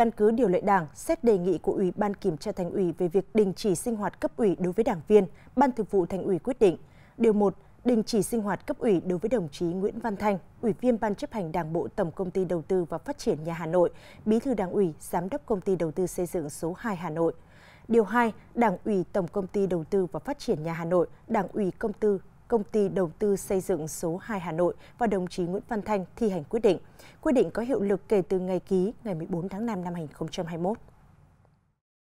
căn cứ điều lệ đảng xét đề nghị của Ủy ban Kiểm tra Thành ủy về việc đình chỉ sinh hoạt cấp ủy đối với đảng viên, Ban Thường vụ Thành ủy quyết định. Điều một, Đình chỉ sinh hoạt cấp ủy đối với đồng chí Nguyễn Văn Thanh, Ủy viên Ban chấp hành Đảng bộ Tổng công ty Đầu tư và Phát triển nhà Hà Nội, Bí thư Đảng ủy, Giám đốc Công ty Đầu tư xây dựng số 2 Hà Nội. Điều 2, Đảng ủy Tổng công ty Đầu tư và Phát triển nhà Hà Nội, Đảng ủy Công tư công ty đầu tư xây dựng số 2 Hà Nội và đồng chí Nguyễn Văn Thanh thi hành quyết định. Quyết định có hiệu lực kể từ ngày ký ngày 14 tháng 5 năm 2021.